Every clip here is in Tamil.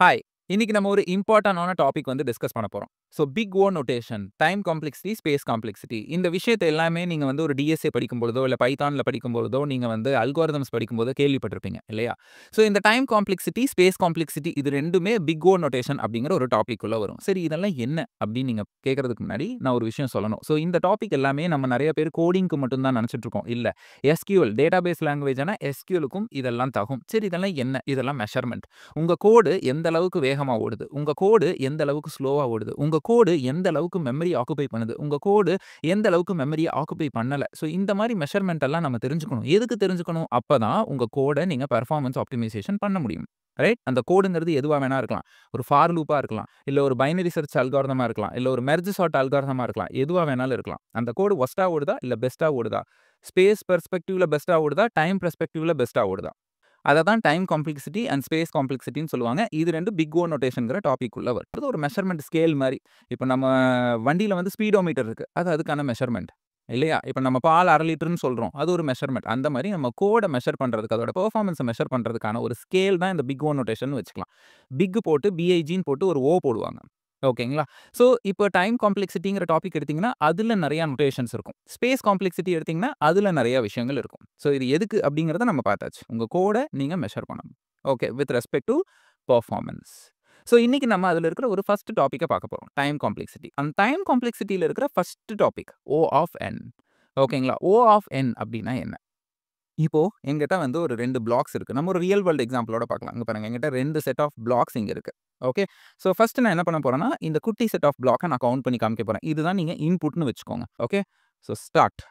Hi, இன்னைக்கு நம்ம ஒரு இம்பார்ட்டண்டான டாபிக் வந்து டிஸ்கஸ் பண்ண போகிறோம் so big O notation time complexity space complexity இந்த விஷயத்தை எல்லாமே நீங்கள் வந்து ஒரு டிஎஸ்ஏ படிக்கும்பொழுதோ இல்லை பைத்தானில் படிக்கும்பொழுதோ நீங்கள் வந்து அல்கோரதம்ஸ் படிக்கும்போதோ கேள்விப்பட்டிருப்பீங்க இல்லையா ஸோ இந்த டைம் காம்ப்ளெக்சிட்டி ஸ்பேஸ் காம்ப்ளெக்சிட்டி இது ரெண்டுமே பிக் ஓ நோட்டேஷன் அப்படிங்கிற ஒரு டாபிக் உள்ள வரும் சரி இதெல்லாம் என்ன அப்படின்னு நீங்கள் கேட்கறதுக்கு முன்னாடி நான் ஒரு விஷயம் சொல்லணும் ஸோ இந்த டாபிக் எல்லாமே நம்ம நிறைய பேர் கோடிங்க்கு மட்டும்தான் தான் நினச்சிட்ருக்கோம் இல்லை எஸ்கியூஎல் பேஸ் லாங்குவேஜ்னா எஸ்கியூலுக்கும் இதெல்லாம் தகும் சரி இதெல்லாம் என்ன இதெல்லாம் மெஷர்மெண்ட் உங்கள் கோடு எந்த அளவுக்கு வேக வேகமாக ஓடுது உங்கள் கோடு எந்த அளவுக்கு ஸ்லோவாக ஓடுது உங்கள் கோடு எந்த அளவுக்கு மெமரி ஆக்குபை பண்ணுது உங்கள் கோடு எந்த அளவுக்கு மெமரியை ஆக்குபை பண்ணலை ஸோ இந்த மாதிரி மெஷர்மெண்ட் எல்லாம் நம்ம தெரிஞ்சுக்கணும் எதுக்கு தெரிஞ்சுக்கணும் அப்போ தான் உங்கள் கோடை நீங்கள் பெர்ஃபார்மன்ஸ் ஆப்டிமைசேஷன் பண்ண முடியும் ரைட் அந்த கோடுங்கிறது எதுவாக வேணா இருக்கலாம் ஒரு ஃபார் லூப்பாக இருக்கலாம் இல்லை ஒரு பைனரி சர்ச் அல்காரதமாக இருக்கலாம் இல்லை ஒரு மெர்ஜ் ஷார்ட் அல்காரதமாக இருக்கலாம் எதுவாக வேணாலும் இருக்கலாம் அந்த கோடு ஒஸ்ட்டாக ஓடுதா இல்லை பெஸ்ட்டாக ஓடுதா ஸ்பேஸ் பெர்ஸ்பெக்டிவ்ல பெஸ்ட்டாக ஓடுதா டைம் பெர்ஸ்பெக்டிவ்ல பெஸ்ட்டாக ஓடுதா அதை தான் டைம் காம்ப்ளெக்சிட்டி அண்ட் ஸ்பேஸ் காம்ப்ளெக்சிட்டின்னு சொல்லுவாங்க இது ரெண்டு பிக் ஓ நோட்டேஷன்கிற டாபிக் உள்ள வருது ஒரு மெஷர்மெண்ட் ஸ்கேல் மாதிரி இப்போ நம்ம வண்டியில் வந்து ஸ்பீடோமீட்டர் இருக்குது அது அதுக்கான மெஷர்மெண்ட் இல்லையா இப்போ நம்ம பால் அரை லிட்டர்னு சொல்கிறோம் அது ஒரு மெஷர்மெண்ட் அந்த மாதிரி நம்ம கோடை மெஷர் பண்ணுறதுக்கு அதோட பெர்ஃபார்மன்ஸை மெஷர் பண்ணுறதுக்கான ஒரு ஸ்கேல் தான் இந்த பிக் ஓ நோட்டேஷன் வச்சுக்கலாம் பிக் போட்டு பிஐஜின்னு போட்டு ஒரு ஓ போடுவாங்க ஓகேங்களா ஸோ இப்போ டைம் காம்ப்ளெக்சிட்டிங்கிற டாபிக் எடுத்திங்கன்னா அதில் நிறையா நொட்டேஷன்ஸ் இருக்கும் ஸ்பேஸ் காம்ப்ளெக்சிட்டி எடுத்திங்கன்னா அதில் நிறையா விஷயங்கள் இருக்கும் ஸோ இது எதுக்கு அப்படிங்கிறத நம்ம பார்த்தாச்சு உங்கள் கோடை நீங்கள் மெஷர் பண்ணணும் okay with respect to performance so இன்றைக்கி நம்ம அதில் இருக்கிற ஒரு ஃபஸ்ட் டாப்பிக்கை பார்க்க போகிறோம் டைம் காம்ப்ளெக்சிட்டி அந்த டைம் காம்ப்ளெக்சிட்டியில் இருக்கிற first topic O of N ஓகேங்களா ஓ ஆஃப் என் அப்படின்னா என்ன இப்போ எங்கிட்ட வந்து ஒரு ரெண்டு பிளாக்ஸ் இருக்குது நம்ம ஒரு ரியல் வேர்ல்டு எக்ஸாம்பிளோட பார்க்கலாம் இங்கே பாருங்கள் எங்கிட்ட ரெண்டு செட் ஆஃப் பிளாக்ஸ் இங்கே இருக்குது ஓகே ஸோ ஃபஸ்ட்டு நான் என்ன பண்ண போகிறேன்னா இந்த குட்டி செட் ஆஃப் பிளாக்கை நான் கவுண்ட் பண்ணி காமிக்க போகிறேன் இதுதான் நீங்கள் இன்புட்னு வச்சுக்கோங்க okay so start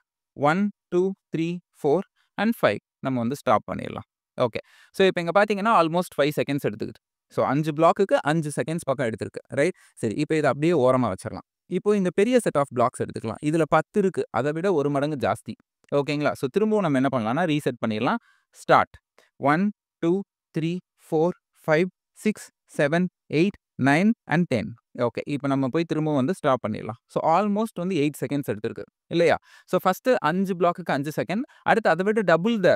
one two three four and five நம்ம வந்து ஸ்டாப் பண்ணிடலாம் ஓகே ஸோ இப்போ இங்கே பார்த்தீங்கன்னா ஆல்மோஸ்ட் ஃபைவ் செகண்ட்ஸ் எடுத்துக்கிட்டு ஸோ அஞ்சு பிளாக்குக்கு அஞ்சு செகண்ட்ஸ் பக்கம் எடுத்திருக்கு ரைட் சரி இப்போ இதை அப்படியே ஓரமாக வச்சிடலாம் இப்போ இந்த பெரிய செட் ஆஃப் பிளாக்ஸ் எடுத்துக்கலாம் இதில் பத்து இருக்குது அதை விட ஒரு மடங்கு ஜாஸ்தி ஓகேங்களா ஸோ திரும்பவும் நம்ம என்ன பண்ணலாம்னா ரீசெட் பண்ணிடலாம் start one two three four five six seven eight nine and ten okay இப்போ நம்ம போய் திரும்பவும் வந்து ஸ்டாப் பண்ணிடலாம் ஸோ ஆல்மோஸ்ட் வந்து எயிட் செகண்ட்ஸ் எடுத்திருக்கு இல்லையா ஸோ ஃபஸ்ட்டு அஞ்சு பிளாக்குக்கு அஞ்சு செகண்ட் அடுத்து அதை விட double the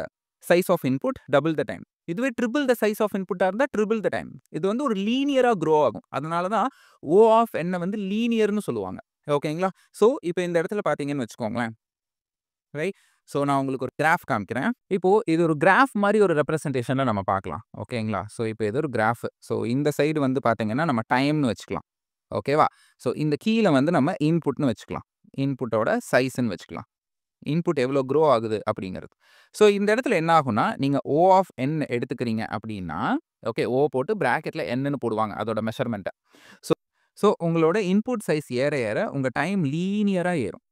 size of input double the time இதுவே ட்ரிபிள் த சைஸ் ஆஃப் இன்புட்டாக இருந்தால் ட்ரிபிள் த டைம் இது வந்து ஒரு லீனியராக க்ரோ ஆகும் அதனால தான் ஓ ஆஃப் என்ன வந்து லீனியர்னு சொல்லுவாங்க ஓகேங்களா ஸோ இப்போ இந்த இடத்துல பார்த்தீங்கன்னு வச்சுக்கோங்களேன் ரைட் ஸோ நான் உங்களுக்கு ஒரு கிராஃப் காமிக்கிறேன் இப்போது இது ஒரு கிராஃப் மாதிரி ஒரு ரெப்ரஸன்டேஷனில் நம்ம பார்க்கலாம் ஓகேங்களா ஸோ இப்போ இது ஒரு கிராஃப் ஸோ இந்த சைடு வந்து பார்த்தீங்கன்னா நம்ம டைம்னு வச்சுக்கலாம் ஓகேவா ஸோ இந்த கீழே வந்து நம்ம இன்புட்னு வச்சுக்கலாம் இன்புட்டோட சைஸ்ன்னு வச்சுக்கலாம் இன்புட் எவ்வளோ க்ரோ ஆகுது அப்படிங்கிறது ஸோ இந்த இடத்துல என்ன ஆகும்னா நீங்கள் ஓ ஆஃப் என் எடுத்துக்கிறீங்க அப்படின்னா ஓகே ஓ போட்டு ப்ராக்கெட்டில் என்னன்னு போடுவாங்க அதோட மெஷர்மெண்ட்டை ஸோ ஸோ உங்களோட இன்புட் சைஸ் ஏற ஏற உங்கள் டைம் லீனியராக ஏறும்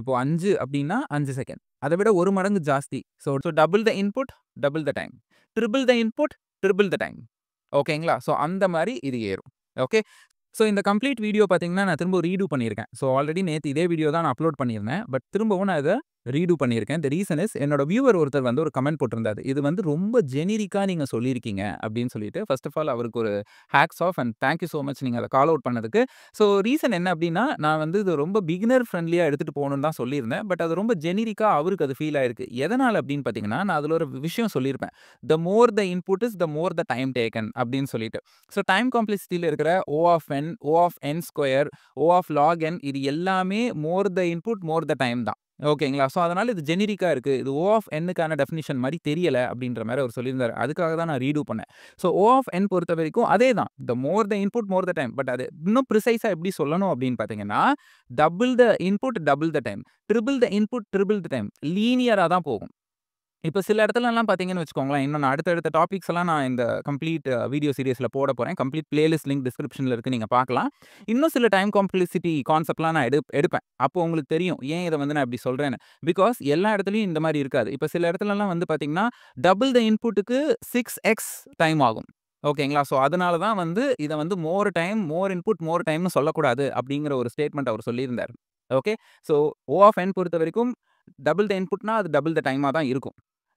இப்போ அஞ்சு அப்படின்னா அஞ்சு செகண்ட் அதை விட ஒரு மடங்கு ஜாஸ்தி so so double the input double the time triple the input triple the time ஓகேங்களா ஸோ அந்த மாதிரி இது ஏறும் ஓகே ஸோ இந்த கம்ப்ளீட் வீடியோ பார்த்தீங்கன்னா நான் திரும்ப ரீடூ பண்ணியிருக்கேன் ஸோ ஆல்ரெடி நேற்று இதே வீடியோ தான் நான் அப்லோட் பண்ணியிருந்தேன் பட் திரும்பவும் நான் அதை ரீடு பண்ணியிருக்கேன் த ரீசன் இஸ் என்னோட வியூவர் ஒருத்தர் வந்து ஒரு கமெண்ட் போட்டிருந்தாரு இது வந்து ரொம்ப ஜெனிரிக்காக நீங்கள் சொல்லியிருக்கீங்க அப்படின்னு சொல்லிட்டு ஃபர்ஸ்ட் ஆஃப் ஆல் அவருக்கு ஒரு hacks of and thank you so much நீங்கள் அதை கால் அவுட் பண்ணதுக்கு ஸோ ரீசன் என்ன அப்படின்னா நான் வந்து இது ரொம்ப பிகினர் ஃப்ரெண்ட்லியாக எடுத்துகிட்டு போகணுன்னு தான் சொல்லியிருந்தேன் பட் அது ரொம்ப ஜெனிரிக்காக அவருக்கு அது ஃபீல் ஆயிருக்கு எதனால் அப்படின்னு பார்த்தீங்கன்னா நான் அதில் ஒரு விஷயம் சொல்லியிருப்பேன் the more the input is the more the time taken அப்படின்னு சொல்லிட்டு ஸோ டைம் காம்ப்ளெக்சிட்டியில் இருக்கிற O of N O of N square O of log N இது எல்லாமே மோர் the input more the time தான் ஓகேங்களா ஸோ அதனால் இது ஜெனிரிக்காக இருக்குது இது ஓ ஆஃப் என்னுக்கான டெஃபினிஷன் மாதிரி தெரியலை அப்படின்ற மாதிரி அவர் சொல்லியிருந்தார் அதுக்காக தான் நான் ரீடூ பண்ணேன் ஸோ ஓ ஆஃப் என் பொறுத்த வரைக்கும் அதே தான் the more the input more the time but அது இன்னும் ப்ரிசைஸாக எப்படி சொல்லணும் அப்படின்னு பார்த்தீங்கன்னா double the input double the time triple the input triple the time லீனியராக தான் போகும் இப்போ சில இடத்துலலாம் பார்த்தீங்கன்னு வச்சுக்கோங்களேன் இன்னும் நான் அடுத்தடுத்த டாபிக்ஸ் எல்லாம் நான் இந்த கம்ப்ளீட் வீடியோ சீரியஸில் போட போகிறேன் கம்ப்ளீட் பிளேலிஸ்ட் லிங்க் டிஸ்கிரிப்ஷனில் இருக்குது நீங்கள் பார்க்கலாம் இன்னும் சில டைம் காம்ப்ளிசிட்டி கான்செப்ட்லாம் நான் எடு எடுப்பேன் அப்போ உங்களுக்கு தெரியும் ஏன் இதை வந்து நான் இப்படி சொல்கிறேன்னு பிகாஸ் எல்லா இடத்துலையும் இந்த மாதிரி இருக்காது இப்போ சில இடத்துலலாம் வந்து பார்த்தீங்கன்னா டபுள் த இன்புட்டுக்கு சிக்ஸ் எக்ஸ் டைம் ஆகும் ஓகேங்களா ஸோ அதனால தான் வந்து இதை வந்து மோர் டைம் மோர் இன்புட் மோர் டைம்னு சொல்லக்கூடாது அப்படிங்கிற ஒரு ஸ்டேட்மெண்ட் அவர் சொல்லியிருந்தார் okay so O of N பொறுத்த வரைக்கும் டபுள் த இன்புட்னா அது டபுள் த டைமாக தான் இருக்கும்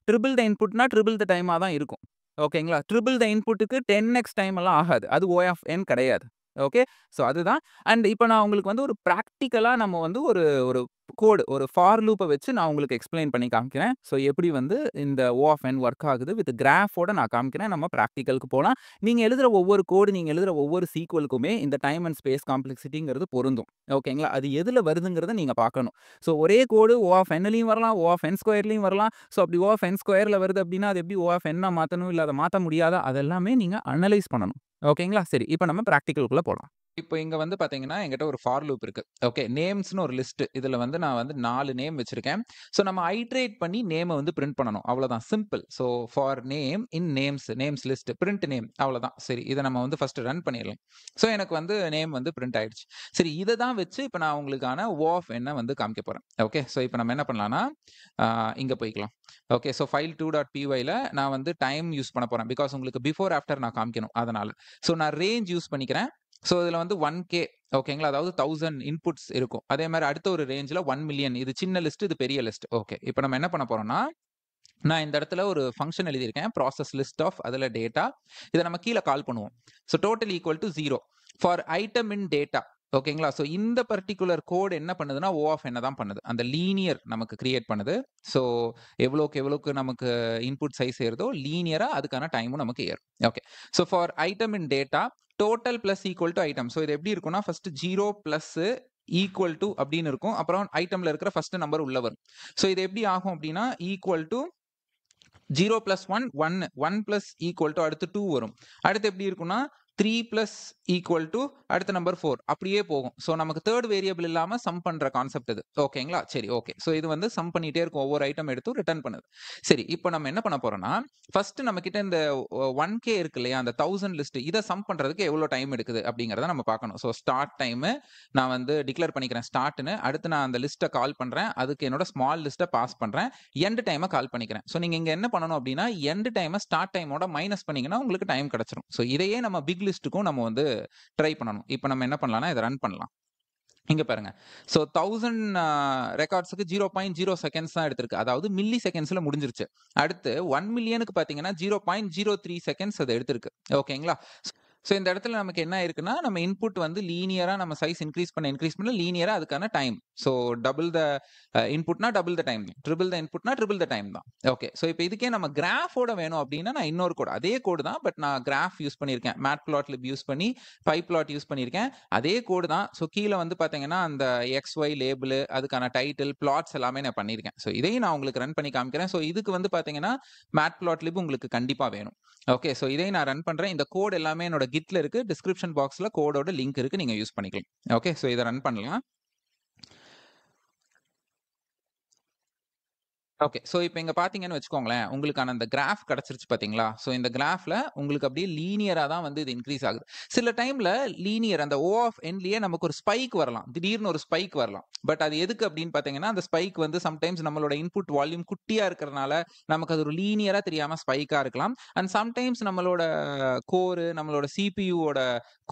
ட்ரிபிள் த இன்புட்னா ட்ரிபிள் த டைமாக தான் இருக்கும் ஓகேங்களா ட்ரிபிள் த இன்புட்டுக்கு டென் எக்ஸ் டைம் எல்லாம் ஆகாது அது ஓ ஆஃப் என் கிடையாது ஓகே ஸோ அதுதான் அண்ட் இப்போ நான் உங்களுக்கு வந்து ஒரு ப்ராக்டிக்கலாக நம்ம வந்து ஒரு ஒரு கோடு ஒரு ஃபார் லூப்பை வச்சு நான் உங்களுக்கு எக்ஸ்பிளைன் பண்ணி காமிக்கிறேன் ஸோ எப்படி வந்து இந்த ஓ ஆஃப் என் ஒர்க் ஆகுது வித் கிராஃபோட நான் காமிக்கிறேன் நம்ம ப்ராக்டிக்கலுக்கு போகலாம் நீங்கள் எழுதுகிற ஒவ்வொரு கோடு நீங்கள் எழுதுகிற ஒவ்வொரு சீக்வலுக்குமே இந்த டைம் அண்ட் ஸ்பேஸ் காம்ப்ளெக்சிட்டிங்கிறது பொருந்தும் ஓகேங்களா அது எதில் வருதுங்கிறத நீங்கள் பார்க்கணும் ஸோ ஒரே கோடு ஓ ஆஃப் என்லையும் வரலாம் ஓ ஆஃப் என் ஸ்கொயர்லையும் வரலாம் ஸோ அப்படி ஓ ஆஃப் என் ஸ்கொயரில் வருது அப்படின்னா அது எப்படி ஓ ஆஃப் என்ன மாற்றணும் இல்லை அதை மாற்ற முடியாதா அதெல்லாமே நீங்கள் அனலைஸ் பண்ணணும் ஓகேங்களா சரி இப்போ நம்ம ப்ராக்டிக்கலுக்குள்ளே போகலாம் இப்போ இங்கே வந்து பார்த்தீங்கன்னா எங்கிட்ட ஒரு ஃபார் லூப் இருக்கு ஓகே நேம்ஸ்னு ஒரு லிஸ்ட் இதில் வந்து நான் வந்து நாலு நேம் வச்சிருக்கேன் ஸோ நம்ம ஐட்ரேட் பண்ணி நேமை வந்து பிரிண்ட் பண்ணணும் அவ்வளோதான் simple so for name in names names list print name அவ்வளோதான் சரி இதை நம்ம வந்து ஃபர்ஸ்ட் ரன் பண்ணிடலாம் ஸோ எனக்கு வந்து நேம் வந்து பிரிண்ட் ஆயிடுச்சு சரி இதை தான் வச்சு இப்போ நான் உங்களுக்கான ஓஃப் என்ன வந்து காமிக்க போகிறேன் ஓகே ஸோ இப்போ நம்ம என்ன பண்ணலாம்னா இங்கே போய்க்கலாம் okay so file two dot py நான் வந்து டைம் யூஸ் பண்ண போகிறேன் பிகாஸ் உங்களுக்கு பிஃபோர் ஆஃப்டர் நான் காமிக்கணும் அதனால் ஸோ நான் ரேஞ்ச் யூஸ் பண்ணிக்கிறேன் ஸோ இதில் வந்து ஒன் கே ஓகேங்களா அதாவது தௌசண்ட் இன்புட்ஸ் இருக்கும் அதே மாதிரி அடுத்த ஒரு ரேஞ்சில் ஒன் மில்லியன் இது சின்ன லிஸ்ட் இது பெரிய லிஸ்ட் ஓகே இப்போ நம்ம என்ன பண்ண போகிறோம்னா நான் இந்த இடத்துல ஒரு ஃபங்க்ஷன் எழுதியிருக்கேன் ப்ராசஸ் லிஸ்ட் ஆஃப் அதில் டேட்டா இதை நம்ம கீழே கால் பண்ணுவோம் so total equal to zero for item in data ஓகேங்களா ஸோ இந்த பர்டிகுலர் கோட் என்ன பண்ணுதுன்னா ஓ ஆஃப் என்ன தான் பண்ணுது அந்த லீனியர் நமக்கு கிரியேட் பண்ணுது ஸோ எவ்வளோக்கு எவ்வளோக்கு நமக்கு இன்புட் சைஸ் ஏறுதோ லீனியராக அதுக்கான டைமும் நமக்கு ஏறும் okay so for item in data total plus equal to item so இது எப்படி இருக்கும்னா first zero plus equal to அப்படின்னு இருக்கும் அப்புறம் ஐட்டம்ல இருக்கிற ஃபர்ஸ்ட் நம்பர் உள்ள வரும் ஸோ இது எப்படி ஆகும் அப்படின்னா equal to zero plus one one one plus equal to அடுத்து டூ வரும் அடுத்து எப்படி இருக்கும்னா த்ரீ பிளஸ் ஈக்குவல் டு அடுத்த நம்பர் ஃபோர் அப்படியே போகும் ஸோ நமக்கு தேர்ட் வேரியபிள் இல்லாமல் சம் பண்ணுற கான்செப்ட் இது ஓகேங்களா சரி ஓகே ஸோ இது வந்து சம் பண்ணிகிட்டே இருக்கும் ஒவ்வொரு ஐட்டம் எடுத்து ரிட்டர்ன் பண்ணுது சரி இப்போ நம்ம என்ன பண்ண போகிறோம்னா ஃபர்ஸ்ட் நம்ம கிட்ட இந்த ஒன் கே இருக்கு இல்லையா அந்த தௌசண்ட் லிஸ்ட் இதை சம் பண்ணுறதுக்கு எவ்வளோ டைம் எடுக்குது அப்படிங்கிறத நம்ம பார்க்கணும் ஸோ ஸ்டார்ட் டைமு நான் வந்து டிக்ளேர் பண்ணிக்கிறேன் ஸ்டார்ட்னு அடுத்து நான் அந்த லிஸ்ட்டை கால் பண்ணுறேன் அதுக்கு என்னோட ஸ்மால் லிஸ்ட்டை பாஸ் பண்ணுறேன் எண்டு டைமை கால் பண்ணிக்கிறேன் ஸோ நீங்கள் இங்கே என்ன பண்ணணும் அப்படின்னா எண்டு டைமை ஸ்டார்ட் டைமோட மைனஸ் பண்ணிங்கன்னா உங்களுக்கு டைம் கிடச்சிரும் ஸோ இதையே நம்ம பிக் லிஸ்ட்டுக்கும் நம்ம வந்து ட்ரை பண்ணணும் இப்போ நம்ம என்ன பண்ணலாம்னா இதை ரன் பண்ணலாம் இங்கே பாருங்க ஸோ தௌசண்ட் ரெக்கார்ட்ஸுக்கு ஜீரோ பாயிண்ட் ஜீரோ செகண்ட்ஸ் தான் எடுத்திருக்கு அதாவது மில்லி செகண்ட்ஸில் முடிஞ்சிருச்சு அடுத்து ஒன் மில்லியனுக்கு பார்த்தீங்கன்னா zero point zero three seconds அது எடுத்திருக்கு ஓகேங்களா ஸோ இந்த இடத்துல நமக்கு என்ன இருக்குன்னா நம்ம இன்புட் வந்து லீனியராக நம்ம சைஸ் இன்க்ரீஸ் பண்ண இன்க்ரீஸ் பண்ண லீனியராக அதுக்கான டைம் ஸோ டபுள் த இன்புட்னா double the time triple the இன்புட்னா ட்ரிபிள் த டைம் தான் ஓகே ஸோ இப்போ இதுக்கே நம்ம கிராஃபோட வேணும் அப்படின்னா நான் இன்னொரு கோடு அதே கோடு தான் பட் நான் கிராஃப் யூஸ் பண்ணியிருக்கேன் மேட் லிப் யூஸ் பண்ணி பைப் பிளாட் யூஸ் பண்ணியிருக்கேன் அதே கோடு தான் ஸோ கீழே வந்து பார்த்தீங்கன்னா அந்த எக்ஸ் ஒய் லேபிள் அதுக்கான டைட்டில் பிளாட்ஸ் எல்லாமே நான் பண்ணியிருக்கேன் ஸோ இதையும் நான் உங்களுக்கு ரன் பண்ணி காமிக்கிறேன் ஸோ இதுக்கு வந்து பார்த்தீங்கன்னா மேட் லிப் உங்களுக்கு கண்டிப்பாக வேணும் ஓகே ஸோ இதையும் நான் ரன் பண்ணுறேன் இந்த கோட் எல்லாமே என்னோட கிட்ல இருக்கு டிஸ்கிரிப்ஷன் பாக்ஸ்ல கோடோட லிங்க் இருக்கு நீங்க யூஸ் பண்ணிக்கலாம் ஓகே ஸோ இதை ரன் பண்ணலாம் ஓகே ஸோ இப்போ இங்கே பார்த்தீங்கன்னு வச்சுக்கோங்களேன் உங்களுக்கான அந்த கிராஃப் கிடச்சிருச்சு பார்த்தீங்களா ஸோ இந்த கிராஃபில் உங்களுக்கு அப்படியே லீனியராக தான் வந்து இது இன்க்ரீஸ் ஆகுது சில டைமில் லீனியர் அந்த ஓ ஆஃப் என்லேயே நமக்கு ஒரு ஸ்பைக் வரலாம் திடீர்னு ஒரு ஸ்பைக் வரலாம் பட் அது எதுக்கு அப்படின்னு பார்த்தீங்கன்னா அந்த ஸ்பைக் வந்து சம்டைம்ஸ் நம்மளோட இன்புட் வால்யூம் குட்டியாக இருக்கிறனால நமக்கு அது ஒரு லீனியராக தெரியாமல் ஸ்பைக்காக இருக்கலாம் அண்ட் சம்டைம்ஸ் நம்மளோட கோரு நம்மளோட சிபியூவோட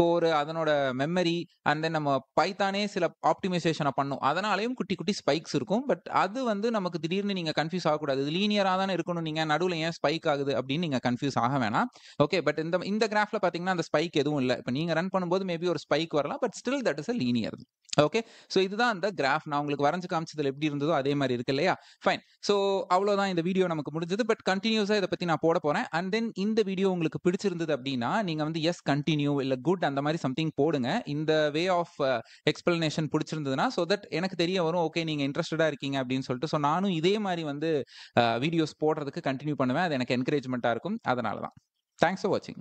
கோரு அதனோட மெமரி அண்ட் தென் நம்ம பைத்தானே சில ஆப்டிமைசேஷனை பண்ணும் அதனாலேயும் குட்டி குட்டி ஸ்பைக்ஸ் இருக்கும் பட் அது வந்து நமக்கு திடீர்னு நீங்கள் கன்ஃபியூஸ் ஆகக்கூடாது இது லீனியராக தானே இருக்கணும் நீங்கள் நடுவில் ஏன் ஸ்பைக் ஆகுது அப்படின்னு நீங்கள் கன்ஃபியூஸ் ஆக வேணாம் ஓகே பட் இந்த இந்த கிராஃபில் பார்த்தீங்கன்னா அந்த ஸ்பைக் எதுவும் இல்லை இப்போ நீங்கள் ரன் பண்ணும்போது மேபி ஒரு ஸ்பைக் வரலாம் but still that is a linear okay so இதுதான் அந்த கிராஃப் நான் உங்களுக்கு வரைஞ்சு காமிச்சதுல எப்படி இருந்ததோ அதே மாதிரி இருக்கு இல்லையா ஃபைன் ஸோ அவ்வளோதான் இந்த வீடியோ நமக்கு முடிஞ்சது பட் கண்டினியூஸாக இதை பற்றி நான் போட போகிறேன் அண்ட் தென் இந்த வீடியோ உங்களுக்கு பிடிச்சிருந்தது அப்படின்னா நீங்கள் வந்து எஸ் கண்டினியூ இல்லை குட் அந்த மாதிரி சம்திங் போடுங்க இந்த வே ஆஃப் எக்ஸ்பிளனேஷன் பிடிச்சிருந்ததுன்னா ஸோ தட் எனக்கு தெரிய வரும் ஓகே நீங்கள் இன்ட்ரெஸ்டடாக இருக்கீங்க அப்படின்னு சொல்லிட்டு ஸோ நானும் இதே மாதிரி வந்து வீடியோஸ் uh, போடுறதுக்கு கண்டினியூ பண்ணுவேன் அது எனக்கு என்கரேஜ்மெண்ட்டாக இருக்கும் அதனால தான் தேங்க்ஸ் ஃபார் வாட்சிங்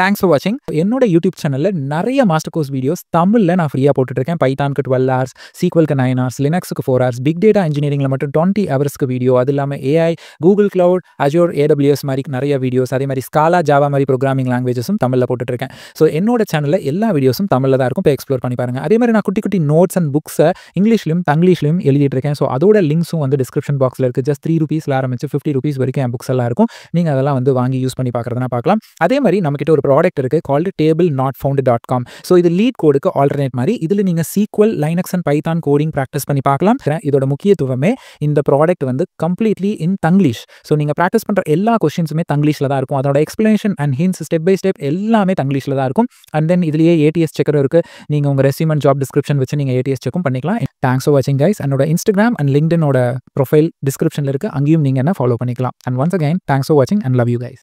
தேங்க்ஸ் ஃபார் வாட்சிங் என்னோட யூடியூப் சேனலில் நிறைய மாஸ்டர் கோர்ஸ் வீடியோஸ் தமிழில் நான் ஃப்ரீயாக போட்டுருக்கேன் பைத்தான்க்கு டுவெல் ஹவர்ஸ் சீக்வல்க்கு நைன் ஹவர்ஸ் லினக்ஸுக்கு ஃபோர் ஹவர்ஸ் பிக் டேட்டா இன்ஜினியரிங்கில் மட்டும் டுவெண்ட்டி ஹவர்ஸ்க்கு வீடியோ அது இல்லாமல் AI Google cloud Azure AWS மாதிரி நிறைய வீடியோஸ் அதே மாதிரி ஸ்காலா ஜாவா மாதிரி ப்ரோக்ராமிங் லாங்குவேஜஸும் தமிழில் போட்டுட்டுருக்கேன் ஸோ என்னோட சேனலில் எல்லா வீடியோஸும் தமிழில் தான் இருக்கும் போய் எக்ஸ்ப்ளோர் பண்ணி பாருங்கள் அதே மாதிரி நான் குட்டி குட்டி நோட்ஸ் அண்ட் புக்ஸை இங்கிலீஷ்லையும் தங்கிலீஷ்லையும் எழுதிட்டுருக்கேன் ஸோ அதோட லிங்க்ஸும் வந்து டிஸ்கிரிப்ஷன் பாக்ஸில் இருக்குது ஜஸ்ட் த்ரீ ருபீஸில் ஆரம்பிச்சு ஃபிஃப்டி ருபீஸ் வரைக்கும் என் புக்ஸ் எல்லாம் இருக்கும் நீங்கள் அதெல்லாம் வந்து வாங்கி யூஸ் பண்ணி பார்க்குறதுனா பார்க்கலாம் அதே மாதிரி நம்மக்கிட்ட ஒரு ஒரு ப்ராடக்ட் இருக்குது called table not found dot com so இது லீட் கோடுக்கு ஆல்டர்னேட் மாதிரி இதில் நீங்கள் SQL Linux and Python coding practice பண்ணி பார்க்கலாம் இதோட முக்கியத்துவமே இந்த ப்ராடக்ட் வந்து கம்ப்ளீட்லி இன் தங்கிலீஷ் ஸோ நீங்கள் ப்ராக்டிஸ் பண்ணுற எல்லா கொஸ்டின்ஸுமே தங்கிலீஷில் தான் இருக்கும் அதோட explanation and hints step by step எல்லாமே தங்கிலீஷில் தான் இருக்கும் அண்ட் தென் இதுலேயே ஏடிஎஸ் செக்கர் இருக்குது நீங்கள் உங்கள் ரெசியூம் அண்ட் ஜாப் டிஸ்கிரிப்ஷன் வச்சு நீங்கள் ஏடிஎஸ் செக்கும் பண்ணிக்கலாம் தேங்க்ஸ் ஃபார் வாட்சிங் கைஸ் என்னோட இன்ஸ்டாகிராம் அண்ட் லிங்க்டனோட ப்ரொஃபைல் டிஸ்கிரிப்ஷனில் இருக்குது அங்கேயும் நீங்கள் என்ன ஃபாலோ பண்ணிக்கலாம் and once again thanks for வாட்சிங் அண்ட் லவ் யூ கைஸ்